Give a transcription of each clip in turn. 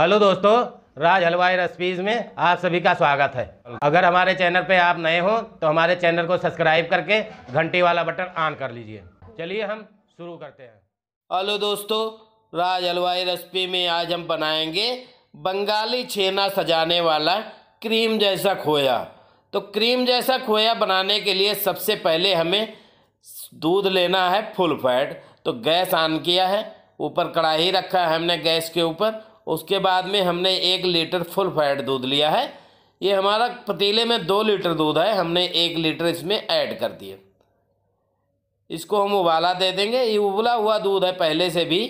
hello दोस्तों राज हलवाई recipes में आप सभी का स्वागत है अगर हमारे चैनल पे आप नए हो तो हमारे चैनल को सब्सक्राइब करके घंटी वाला बटन ऑन कर लीजिए चलिए हम शुरू करते हैं हेलो दोस्तों राज हलवाई रेसिपी में आज हम बनाएंगे बंगाली छेना सजाने वाला क्रीम जैसा खोया तो क्रीम जैसा खोया बनाने के लिए सबसे पहले हमें दूध लेना है फुल फैट तो गैस ऑन किया है ऊपर कढ़ाई रखा है हमने गैस के ऊपर उसके बाद में हमने एक लीटर फुल फैट दूध लिया है ये हमारा पतीले में दो लीटर दूध है हमने एक लीटर इसमें ऐड कर दिया इसको हम उबाला दे देंगे ये उबला हुआ दूध है पहले से भी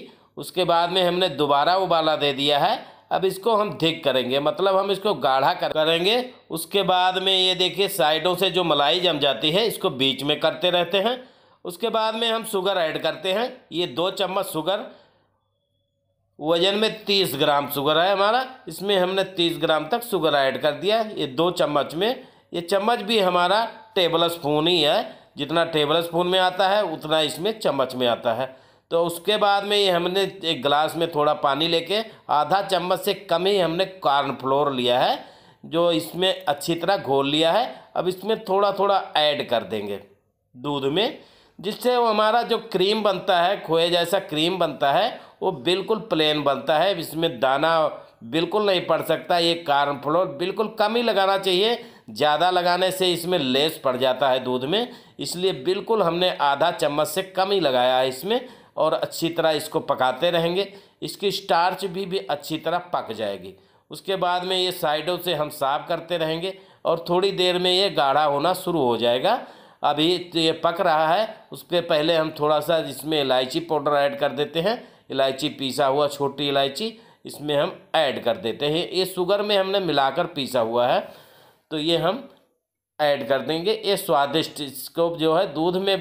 उसके बाद में हमने दोबारा उबाला दे दिया है अब इसको हम धिक करेंगे मतलब हम इसको गाढ़ा कर करेंगे उसके बाद में ये देखिए साइडों से जो मलाई जम जाती है इसको बीच में करते रहते हैं उसके बाद में हम शुगर ऐड करते हैं ये दो चम्मच शुगर वजन में तीस ग्राम शुगर है हमारा इसमें हमने तीस ग्राम तक शुगर ऐड कर दिया ये दो चम्मच में ये चम्मच भी हमारा टेबल स्पून ही है जितना टेबल स्पून में आता है उतना इसमें चम्मच में आता है तो उसके बाद में ये हमने एक गिलास में थोड़ा पानी लेके आधा चम्मच से कम ही हमने कॉर्नफ्लोर लिया है जो इसमें अच्छी तरह घोल लिया है अब इसमें थोड़ा थोड़ा ऐड कर देंगे दूध में जिससे वो हमारा जो क्रीम बनता है खोए जैसा क्रीम बनता है वो बिल्कुल प्लेन बनता है इसमें दाना बिल्कुल नहीं पड़ सकता ये कार्न फ्लोर बिल्कुल कम ही लगाना चाहिए ज़्यादा लगाने से इसमें लेस पड़ जाता है दूध में इसलिए बिल्कुल हमने आधा चम्मच से कम ही लगाया है इसमें और अच्छी तरह इसको पकाते रहेंगे इसकी स्टार्च भी, भी अच्छी तरह पक जाएगी उसके बाद में ये साइडों से हम साफ़ करते रहेंगे और थोड़ी देर में ये गाढ़ा होना शुरू हो जाएगा अभी तो ये पक रहा है उस पर पहले हम थोड़ा सा इसमें इलायची पाउडर ऐड कर देते हैं इलायची पीसा हुआ छोटी इलायची इसमें हम ऐड कर देते हैं ये शुगर में हमने मिलाकर पीसा हुआ है तो ये हम ऐड कर देंगे ये स्वादिष्ट इसको जो है दूध में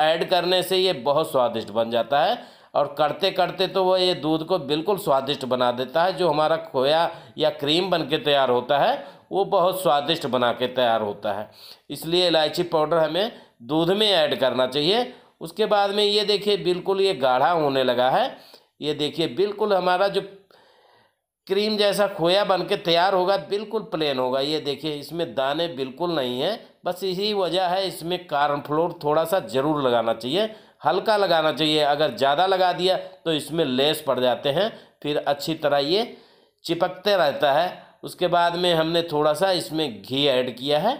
ऐड करने से ये बहुत स्वादिष्ट बन जाता है और करते करते तो वह ये दूध को बिल्कुल स्वादिष्ट बना देता है जो हमारा खोया या क्रीम बन के तैयार होता है वो बहुत स्वादिष्ट बना के तैयार होता है इसलिए इलायची पाउडर हमें दूध में ऐड करना चाहिए उसके बाद में ये देखिए बिल्कुल ये गाढ़ा होने लगा है ये देखिए बिल्कुल हमारा जो क्रीम जैसा खोया बन के तैयार होगा बिल्कुल प्लेन होगा ये देखिए इसमें दाने बिल्कुल नहीं हैं बस यही वजह है इसमें कार्नफ्लोर थोड़ा सा ज़रूर लगाना चाहिए हल्का लगाना चाहिए अगर ज़्यादा लगा दिया तो इसमें लेस पड़ जाते हैं फिर अच्छी तरह ये चिपकते रहता है उसके बाद में हमने थोड़ा सा इसमें घी ऐड किया है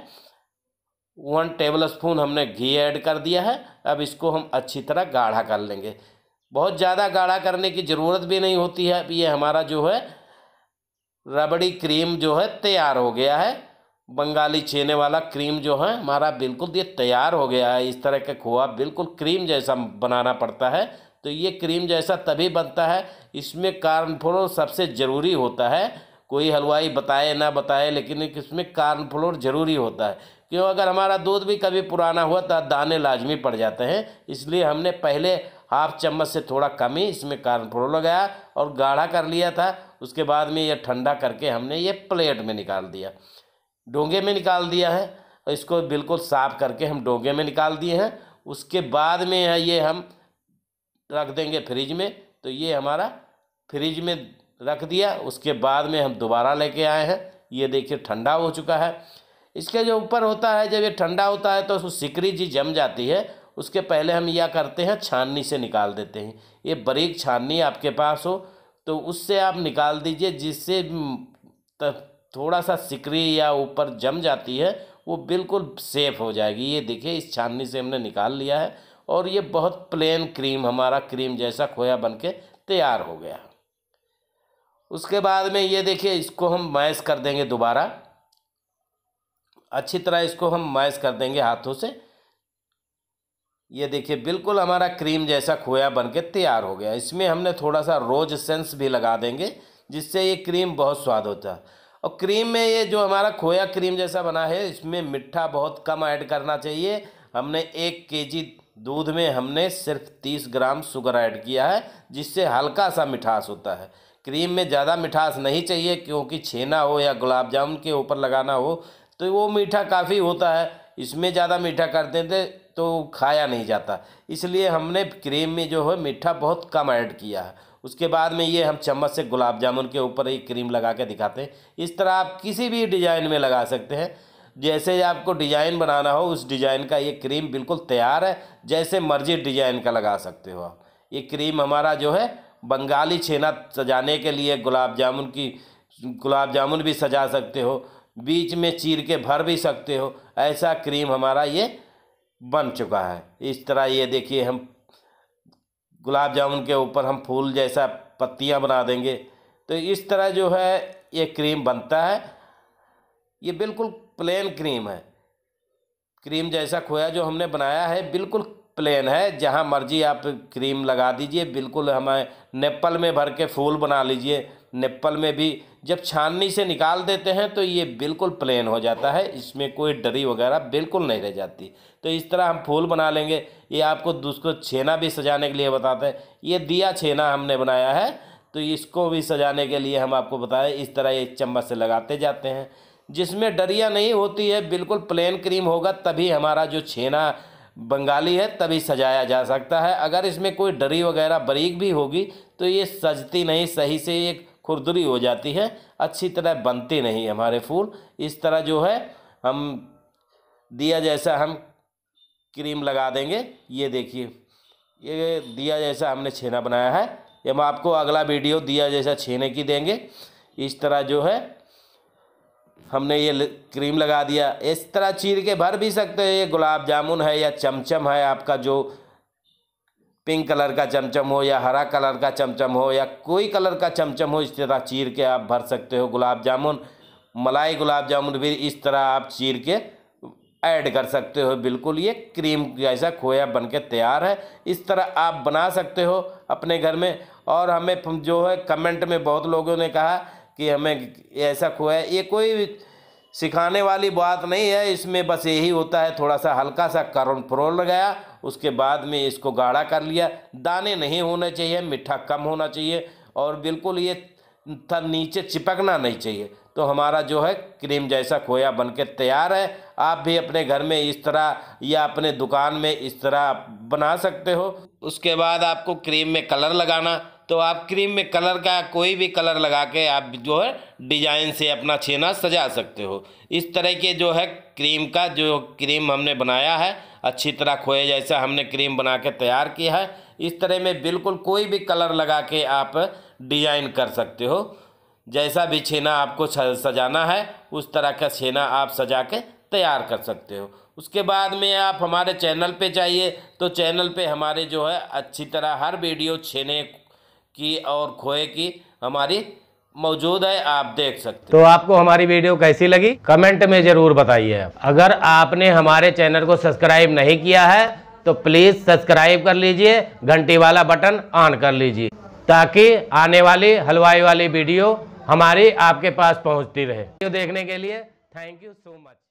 वन टेबल स्पून हमने घी ऐड कर दिया है अब इसको हम अच्छी तरह गाढ़ा कर लेंगे बहुत ज़्यादा गाढ़ा करने की ज़रूरत भी नहीं होती है अब ये हमारा जो है रबड़ी क्रीम जो है तैयार हो गया है बंगाली छेने वाला क्रीम जो है हमारा बिल्कुल ये तैयार हो गया है इस तरह का खोआ बिल्कुल क्रीम जैसा बनाना पड़ता है तो ये क्रीम जैसा तभी बनता है इसमें कार्नफ्लोर सबसे ज़रूरी होता है कोई हलवाई बताए ना बताए लेकिन इसमें फ्लोर ज़रूरी होता है क्यों अगर हमारा दूध भी कभी पुराना हुआ तो दाने लाजमी पड़ जाते हैं इसलिए हमने पहले हाफ चम्मच से थोड़ा कम ही इसमें फ्लोर लगाया और गाढ़ा कर लिया था उसके बाद में यह ठंडा करके हमने ये प्लेट में निकाल दिया डोंगे में निकाल दिया है और इसको बिल्कुल साफ़ करके हम डोंगे में निकाल दिए हैं उसके बाद में ये हम रख देंगे फ्रिज में तो ये हमारा फ्रिज में रख दिया उसके बाद में हम दोबारा लेके आए हैं ये देखिए ठंडा हो चुका है इसके जो ऊपर होता है जब ये ठंडा होता है तो उसको सिकरी जी जम जाती है उसके पहले हम यह करते हैं छाननी से निकाल देते हैं ये बरीक छाननी आपके पास हो तो उससे आप निकाल दीजिए जिससे थोड़ा सा सिकरी या ऊपर जम जाती है वो बिल्कुल सेफ़ हो जाएगी ये देखिए इस छाननी से हमने निकाल लिया है और ये बहुत प्लेन क्रीम हमारा क्रीम जैसा खोया बन के तैयार हो गया उसके बाद में ये देखिए इसको हम मैश कर देंगे दोबारा अच्छी तरह इसको हम मैश कर देंगे हाथों से ये देखिए बिल्कुल हमारा क्रीम जैसा खोया बन के तैयार हो गया इसमें हमने थोड़ा सा रोज सेंस भी लगा देंगे जिससे ये क्रीम बहुत स्वाद होता और क्रीम में ये जो हमारा खोया क्रीम जैसा बना है इसमें मिठ्ठा बहुत कम ऐड करना चाहिए हमने एक केजी दूध में हमने सिर्फ तीस ग्राम शुगर ऐड किया है जिससे हल्का सा मिठास होता है क्रीम में ज़्यादा मिठास नहीं चाहिए क्योंकि छेना हो या गुलाब जामुन के ऊपर लगाना हो तो वो मीठा काफ़ी होता है इसमें ज़्यादा मीठा करते थे तो खाया नहीं जाता इसलिए हमने क्रीम में जो है मीठा बहुत कम ऐड किया है उसके बाद में ये हम चम्मच से गुलाब जामुन के ऊपर ही क्रीम लगा के दिखाते हैं इस तरह आप किसी भी डिज़ाइन में लगा सकते हैं जैसे आपको डिजाइन बनाना हो उस डिजाइन का ये क्रीम बिल्कुल तैयार है जैसे मर्जी डिजाइन का लगा सकते हो आप ये क्रीम हमारा जो है बंगाली छेना सजाने के लिए गुलाब जामुन की गुलाब जामुन भी सजा सकते हो बीच में चीर के भर भी सकते हो ऐसा क्रीम हमारा ये बन चुका है इस तरह ये देखिए हम गुलाब जामुन के ऊपर हम फूल जैसा पत्तियाँ बना देंगे तो इस तरह जो है ये क्रीम बनता है ये बिल्कुल प्लेन क्रीम है क्रीम जैसा खोया जो हमने बनाया है बिल्कुल प्लेन है जहाँ मर्जी आप क्रीम लगा दीजिए बिल्कुल हमें नेप्पल में भर के फूल बना लीजिए नेप्पल में भी जब छाननी से निकाल देते हैं तो ये बिल्कुल प्लेन हो जाता है इसमें कोई डरी वगैरह बिल्कुल नहीं रह जाती तो इस तरह हम फूल बना लेंगे ये आपको दूसरे छेना भी सजाने के लिए बताते हैं ये दिया छेना हमने बनाया है तो इसको भी सजाने के लिए हम आपको बताएं इस तरह ये चम्मच से लगाते जाते हैं जिसमें डरिया नहीं होती है बिल्कुल प्लेन क्रीम होगा तभी हमारा जो छेना बंगाली है तभी सजाया जा सकता है अगर इसमें कोई डरी वगैरह बरीक भी होगी तो ये सजती नहीं सही से एक खुरदुरी हो जाती है अच्छी तरह बनती नहीं हमारे फूल इस तरह जो है हम दिया जैसा हम क्रीम लगा देंगे ये देखिए ये दिया जैसा हमने छेना बनाया है हम आपको अगला वीडियो दिया जैसा छेने की देंगे इस तरह जो है हमने ये क्रीम लगा दिया इस तरह चीर के भर भी सकते हैं ये गुलाब जामुन है या चमचम है आपका जो पिंक कलर का चमचम हो या हरा कलर का चमचम हो या कोई कलर का चमचम हो इस तरह चीर के आप भर सकते हो गुलाब जामुन मलाई गुलाब जामुन भी इस तरह आप चीर के ऐड कर सकते हो बिल्कुल ये क्रीम जैसा खोया बन के तैयार है इस तरह आप बना सकते हो अपने घर में और हमें जो है कमेंट में बहुत लोगों ने कहा कि हमें ऐसा खोया ये कोई सिखाने वाली बात नहीं है इसमें बस यही होता है थोड़ा सा हल्का सा करण फ्रोल लगाया उसके बाद में इसको गाढ़ा कर लिया दाने नहीं होने चाहिए मीठा कम होना चाहिए और बिल्कुल ये थर नीचे चिपकना नहीं चाहिए तो हमारा जो है क्रीम जैसा खोया बनके तैयार है आप भी अपने घर में इस तरह या अपने दुकान में इस तरह बना सकते हो उसके बाद आपको क्रीम में कलर लगाना तो आप क्रीम में कलर का कोई भी कलर लगा के आप जो है डिजाइन से अपना छेना सजा सकते हो इस तरह के जो है क्रीम का जो क्रीम हमने बनाया है अच्छी तरह खोए जैसा हमने क्रीम बना के तैयार किया है इस तरह में बिल्कुल कोई भी कलर लगा के आप डिजाइन कर सकते हो जैसा भी छेना आपको सजाना है उस तरह का छेना आप सजा के तैयार कर सकते हो उसके बाद में आप हमारे चैनल पे जाइए तो चैनल पे हमारे जो है अच्छी तरह हर वीडियो छेने की और खोए की हमारी मौजूद है आप देख सकते तो आपको हमारी वीडियो कैसी लगी कमेंट में ज़रूर बताइए अगर आपने हमारे चैनल को सब्सक्राइब नहीं किया है तो प्लीज़ सब्सक्राइब कर लीजिए घंटी वाला बटन ऑन कर लीजिए ताकि आने वाली हलवाई वाली वीडियो हमारी आपके पास पहुंचती रहे वीडियो देखने के लिए थैंक यू सो मच